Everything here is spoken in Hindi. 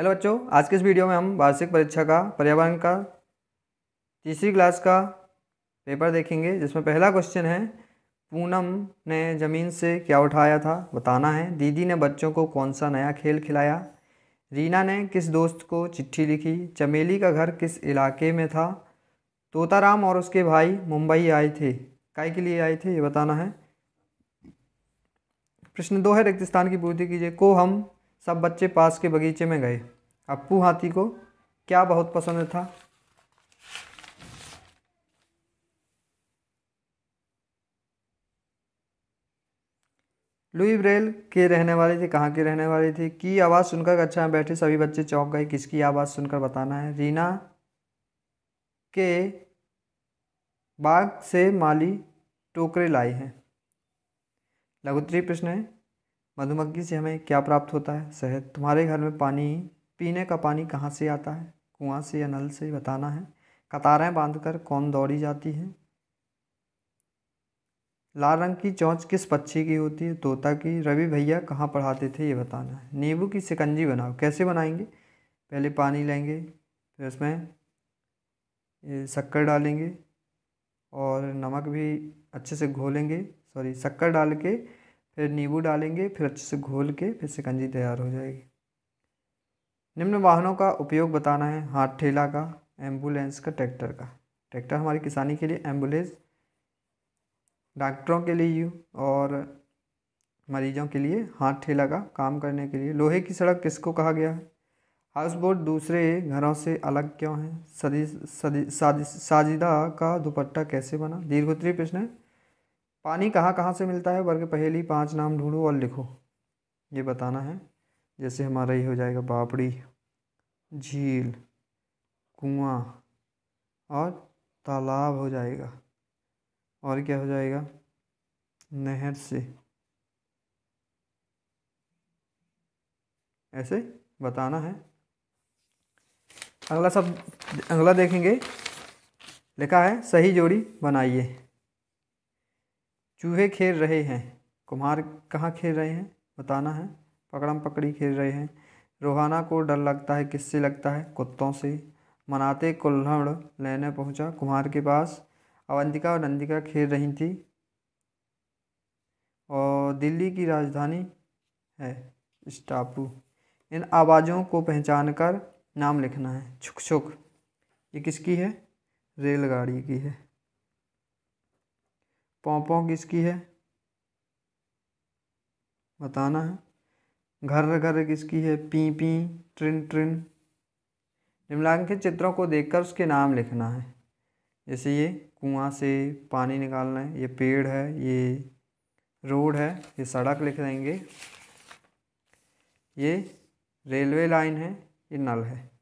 हेलो बच्चों आज के इस वीडियो में हम वार्षिक परीक्षा का पर्यावरण का तीसरी क्लास का पेपर देखेंगे जिसमें पहला क्वेश्चन है पूनम ने ज़मीन से क्या उठाया था बताना है दीदी ने बच्चों को कौन सा नया खेल खिलाया रीना ने किस दोस्त को चिट्ठी लिखी चमेली का घर किस इलाके में था तोताराम और उसके भाई मुंबई आए थे काय के लिए आए थे ये बताना है प्रश्न दो है रिक्तस्थान की पूर्ति कीजिए को हम सब बच्चे पास के बगीचे में गए अप्पू हाथी को क्या बहुत पसंद था लुई ब्रेल के रहने वाले थे कहाँ के रहने वाले थे की आवाज़ सुनकर कक्षा अच्छा, में बैठे सभी बच्चे चौंक गए किसकी आवाज़ सुनकर बताना है रीना के बाग से माली टोकरे लाए हैं लघुत्री प्रश्न है मधुमक्खी से हमें क्या प्राप्त होता है शहद तुम्हारे घर में पानी पीने का पानी कहाँ से आता है कुआं से या नल से बताना है कतारें बांधकर कौन दौड़ी जाती है लाल रंग की चौंच किस पक्षी की होती है तोता की रवि भैया कहाँ पढ़ाते थे ये बताना है नींबू की सिकंजी बनाओ कैसे बनाएंगे पहले पानी लेंगे फिर उसमें शक्कर डालेंगे और नमक भी अच्छे से घोलेंगे सॉरी शक्कर डाल के फिर नींबू डालेंगे फिर अच्छे से घोल के फिर शिकंजी तैयार हो जाएगी निम्न वाहनों का उपयोग बताना है हाथ ठेला का एम्बुलेंस का ट्रैक्टर का ट्रैक्टर हमारी किसानी के लिए एम्बुलेंस डॉक्टरों के लिए यू और मरीजों के लिए हाथ ठेला का काम करने के लिए लोहे की सड़क किसको कहा गया है हाउस बोट दूसरे घरों से अलग क्यों है सदी सदी साजिदा का दुपट्टा कैसे बना दीर्घोत्तरी प्रश्न है पानी कहाँ कहाँ से मिलता है वर्ग पहेली पांच नाम ढूंढो और लिखो ये बताना है जैसे हमारा ये हो जाएगा बापड़ी झील कुआं और तालाब हो जाएगा और क्या हो जाएगा नहर से ऐसे बताना है अगला सब अगला देखेंगे लिखा है सही जोड़ी बनाइए चूहे खेल रहे हैं कुम्हार कहाँ खेल रहे हैं बताना है पकड़म पकड़ी खेल रहे हैं रोहाना को डर लगता है किससे लगता है कुत्तों से मनाते कुल्हड़ लेने पहुंचा कुम्हार के पास अवंतिका और नंदिका खेल रही थी और दिल्ली की राजधानी है स्टापू इन आवाज़ों को पहचान कर नाम लिखना है छुक छुक ये किसकी है रेलगाड़ी की है पौपौ किसकी है बताना है घर घर किसकी है पी पी ट्रिन ट्रिन निम्नलिखित चित्रों को देखकर उसके नाम लिखना है जैसे ये कुआं से पानी निकालना है ये पेड़ है ये रोड है ये सड़क लिख देंगे ये रेलवे लाइन है ये नल है